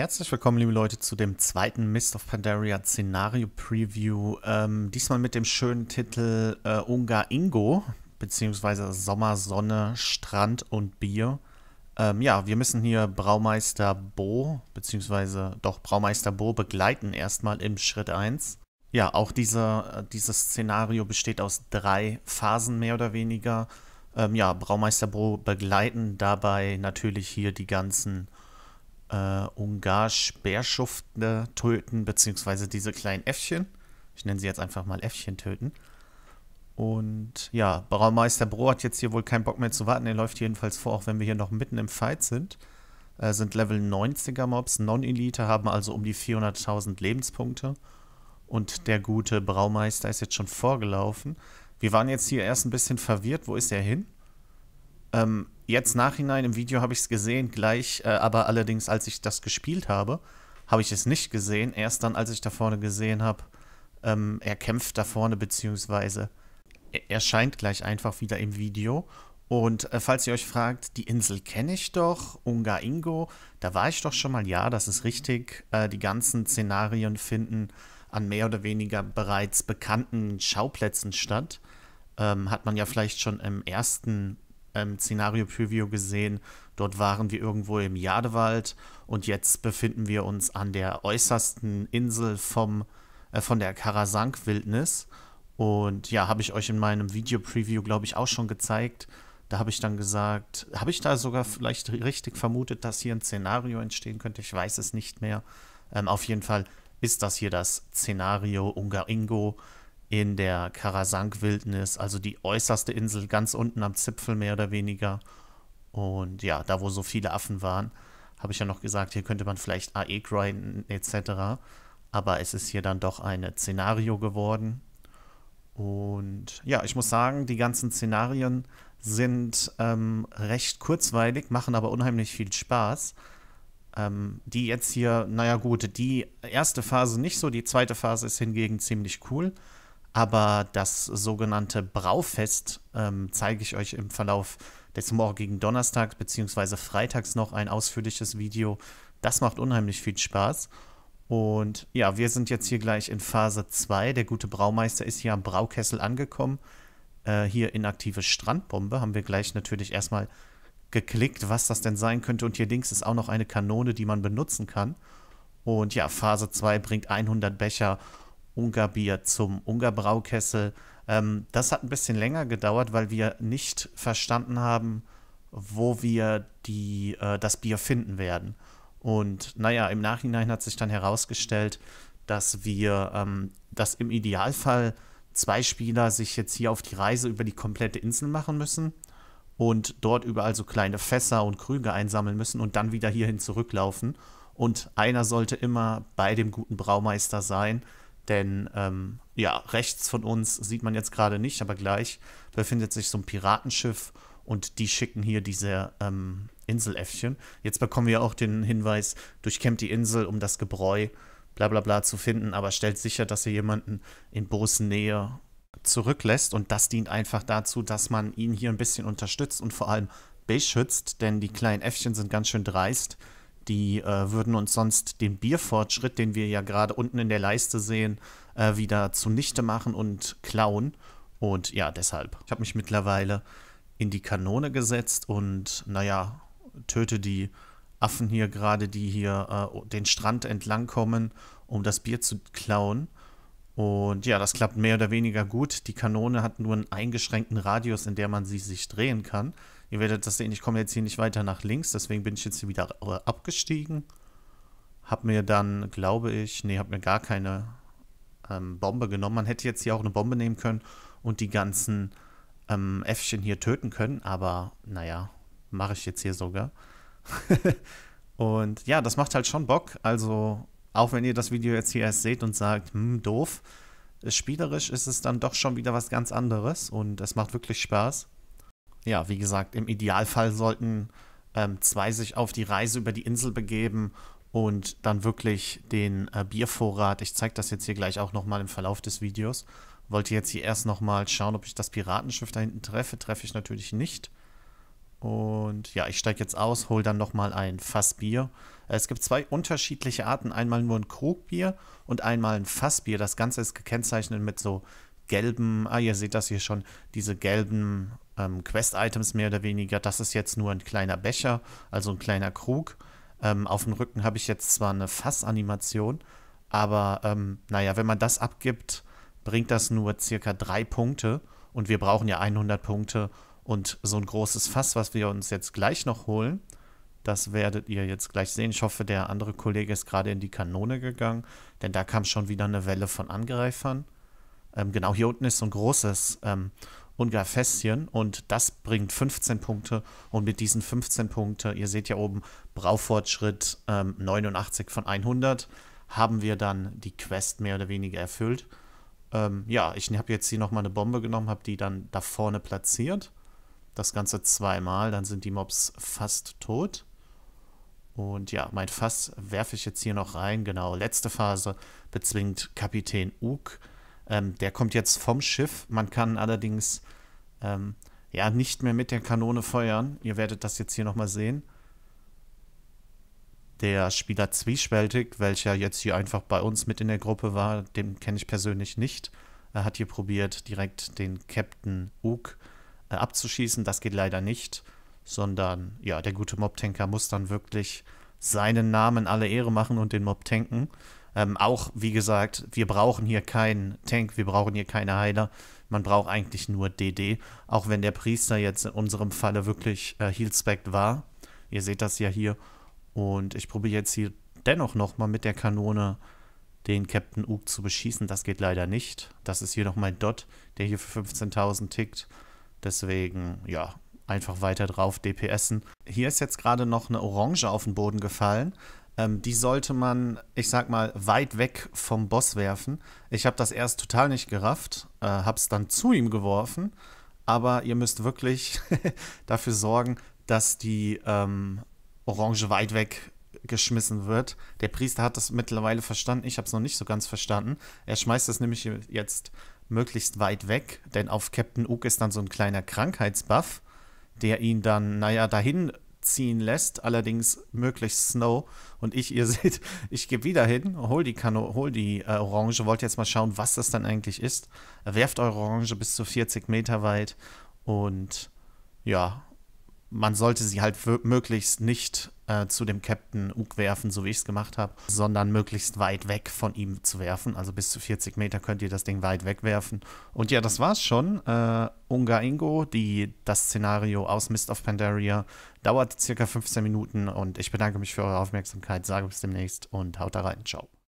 Herzlich willkommen, liebe Leute, zu dem zweiten Mist of Pandaria Szenario Preview. Ähm, diesmal mit dem schönen Titel äh, Ungar Ingo, beziehungsweise Sommer, Sonne, Strand und Bier. Ähm, ja, wir müssen hier Braumeister Bo, beziehungsweise doch Braumeister Bo begleiten erstmal im Schritt 1. Ja, auch diese, äh, dieses Szenario besteht aus drei Phasen mehr oder weniger. Ähm, ja, Braumeister Bo begleiten dabei natürlich hier die ganzen äh, Ungar-Speerschufte töten, beziehungsweise diese kleinen Äffchen. Ich nenne sie jetzt einfach mal Äffchen töten. Und ja, Braumeister Bro hat jetzt hier wohl keinen Bock mehr zu warten. Er läuft jedenfalls vor, auch wenn wir hier noch mitten im Fight sind. Äh, sind Level 90er Mobs, Non-Elite, haben also um die 400.000 Lebenspunkte. Und der gute Braumeister ist jetzt schon vorgelaufen. Wir waren jetzt hier erst ein bisschen verwirrt. Wo ist er hin? Ähm, jetzt nachhinein im Video habe ich es gesehen, gleich, äh, aber allerdings, als ich das gespielt habe, habe ich es nicht gesehen. Erst dann, als ich da vorne gesehen habe, ähm, er kämpft da vorne, beziehungsweise er erscheint gleich einfach wieder im Video. Und äh, falls ihr euch fragt, die Insel kenne ich doch, Unga Ingo, da war ich doch schon mal, ja, das ist richtig. Äh, die ganzen Szenarien finden an mehr oder weniger bereits bekannten Schauplätzen statt. Ähm, hat man ja vielleicht schon im ersten ähm, Szenario-Preview gesehen. Dort waren wir irgendwo im Jadewald und jetzt befinden wir uns an der äußersten Insel vom, äh, von der Karasank-Wildnis. Und ja, habe ich euch in meinem Video-Preview, glaube ich, auch schon gezeigt. Da habe ich dann gesagt, habe ich da sogar vielleicht richtig vermutet, dass hier ein Szenario entstehen könnte? Ich weiß es nicht mehr. Ähm, auf jeden Fall ist das hier das Szenario Ungaringo in der Karasank-Wildnis, also die äußerste Insel ganz unten am Zipfel mehr oder weniger. Und ja, da wo so viele Affen waren, habe ich ja noch gesagt, hier könnte man vielleicht AE grinden etc. Aber es ist hier dann doch ein Szenario geworden. Und ja, ich muss sagen, die ganzen Szenarien sind ähm, recht kurzweilig, machen aber unheimlich viel Spaß. Ähm, die jetzt hier, naja gut, die erste Phase nicht so, die zweite Phase ist hingegen ziemlich cool. Aber das sogenannte Braufest ähm, zeige ich euch im Verlauf des morgigen Donnerstags bzw. Freitags noch ein ausführliches Video. Das macht unheimlich viel Spaß. Und ja, wir sind jetzt hier gleich in Phase 2. Der gute Braumeister ist hier am Braukessel angekommen. Äh, hier inaktive Strandbombe haben wir gleich natürlich erstmal geklickt, was das denn sein könnte. Und hier links ist auch noch eine Kanone, die man benutzen kann. Und ja, Phase 2 bringt 100 Becher Ungarbier zum Ungarbraukessel. Ähm, das hat ein bisschen länger gedauert, weil wir nicht verstanden haben, wo wir die, äh, das Bier finden werden. Und naja, im Nachhinein hat sich dann herausgestellt, dass wir, ähm, dass im Idealfall zwei Spieler sich jetzt hier auf die Reise über die komplette Insel machen müssen und dort überall so kleine Fässer und Krüge einsammeln müssen und dann wieder hierhin zurücklaufen. Und einer sollte immer bei dem guten Braumeister sein, denn ähm, ja, rechts von uns sieht man jetzt gerade nicht, aber gleich befindet sich so ein Piratenschiff und die schicken hier diese ähm, Inseläffchen. Jetzt bekommen wir auch den Hinweis, durchkämmt die Insel, um das Gebräu bla bla bla zu finden, aber stellt sicher, dass ihr jemanden in Bosen Nähe zurücklässt und das dient einfach dazu, dass man ihn hier ein bisschen unterstützt und vor allem beschützt, denn die kleinen Äffchen sind ganz schön dreist. Die äh, würden uns sonst den Bierfortschritt, den wir ja gerade unten in der Leiste sehen, äh, wieder zunichte machen und klauen. Und ja, deshalb. Ich habe mich mittlerweile in die Kanone gesetzt und, naja, töte die Affen hier gerade, die hier äh, den Strand entlang kommen, um das Bier zu klauen. Und ja, das klappt mehr oder weniger gut. Die Kanone hat nur einen eingeschränkten Radius, in der man sie sich drehen kann. Ihr werdet das sehen, ich komme jetzt hier nicht weiter nach links, deswegen bin ich jetzt hier wieder äh, abgestiegen. Hab mir dann, glaube ich, nee, hab mir gar keine ähm, Bombe genommen. Man hätte jetzt hier auch eine Bombe nehmen können und die ganzen ähm, Äffchen hier töten können, aber naja, mache ich jetzt hier sogar. und ja, das macht halt schon Bock. Also, auch wenn ihr das Video jetzt hier erst seht und sagt, hm, doof, spielerisch ist es dann doch schon wieder was ganz anderes und es macht wirklich Spaß ja, wie gesagt, im Idealfall sollten ähm, zwei sich auf die Reise über die Insel begeben und dann wirklich den äh, Biervorrat, ich zeige das jetzt hier gleich auch nochmal im Verlauf des Videos, wollte jetzt hier erst nochmal schauen, ob ich das Piratenschiff da hinten treffe, treffe ich natürlich nicht. Und ja, ich steige jetzt aus, hole dann nochmal ein Fassbier. Es gibt zwei unterschiedliche Arten, einmal nur ein Krugbier und einmal ein Fassbier. Das Ganze ist gekennzeichnet mit so gelben, ah, ihr seht das hier schon, diese gelben ähm, Quest-Items mehr oder weniger. Das ist jetzt nur ein kleiner Becher, also ein kleiner Krug. Ähm, auf dem Rücken habe ich jetzt zwar eine Fass-Animation, aber ähm, naja, wenn man das abgibt, bringt das nur circa drei Punkte und wir brauchen ja 100 Punkte und so ein großes Fass, was wir uns jetzt gleich noch holen, das werdet ihr jetzt gleich sehen. Ich hoffe, der andere Kollege ist gerade in die Kanone gegangen, denn da kam schon wieder eine Welle von Angreifern. Ähm, genau hier unten ist so ein großes ähm, und Gafestien und das bringt 15 Punkte und mit diesen 15 Punkten, ihr seht ja oben Braufortschritt ähm, 89 von 100, haben wir dann die Quest mehr oder weniger erfüllt. Ähm, ja, ich habe jetzt hier nochmal eine Bombe genommen, habe die dann da vorne platziert. Das Ganze zweimal, dann sind die Mobs fast tot. Und ja, mein Fass werfe ich jetzt hier noch rein. Genau, letzte Phase bezwingt Kapitän Uk ähm, der kommt jetzt vom Schiff. Man kann allerdings ähm, ja nicht mehr mit der Kanone feuern. Ihr werdet das jetzt hier nochmal sehen. Der Spieler Zwiespältig, welcher jetzt hier einfach bei uns mit in der Gruppe war, den kenne ich persönlich nicht. Er hat hier probiert, direkt den Captain Ook äh, abzuschießen. Das geht leider nicht, sondern ja, der gute Mob-Tanker muss dann wirklich seinen Namen alle Ehre machen und den Mob tanken. Ähm, auch, wie gesagt, wir brauchen hier keinen Tank, wir brauchen hier keine Heiler. Man braucht eigentlich nur DD. Auch wenn der Priester jetzt in unserem Falle wirklich äh, Heal-Spec war. Ihr seht das ja hier. Und ich probiere jetzt hier dennoch nochmal mit der Kanone den Captain Ook zu beschießen. Das geht leider nicht. Das ist hier noch mein Dot, der hier für 15.000 tickt. Deswegen, ja, einfach weiter drauf DPSen. Hier ist jetzt gerade noch eine Orange auf den Boden gefallen ähm, die sollte man, ich sag mal, weit weg vom Boss werfen. Ich habe das erst total nicht gerafft, äh, es dann zu ihm geworfen, aber ihr müsst wirklich dafür sorgen, dass die ähm, Orange weit weg geschmissen wird. Der Priester hat das mittlerweile verstanden, ich habe es noch nicht so ganz verstanden. Er schmeißt es nämlich jetzt möglichst weit weg, denn auf Captain Ook ist dann so ein kleiner Krankheitsbuff, der ihn dann, naja, dahin ziehen lässt, allerdings möglichst Snow. Und ich, ihr seht, ich gehe wieder hin, hol die, Kano, hol die äh, Orange, wollt jetzt mal schauen, was das dann eigentlich ist. Werft eure Orange bis zu 40 Meter weit und ja, man sollte sie halt möglichst nicht äh, zu dem Captain Uk werfen, so wie ich es gemacht habe, sondern möglichst weit weg von ihm zu werfen. Also bis zu 40 Meter könnt ihr das Ding weit wegwerfen. Und ja, das war's schon. Äh, Unga Ingo, die, das Szenario aus Mist of Pandaria, dauert circa 15 Minuten und ich bedanke mich für eure Aufmerksamkeit, sage bis demnächst und haut da rein. Ciao.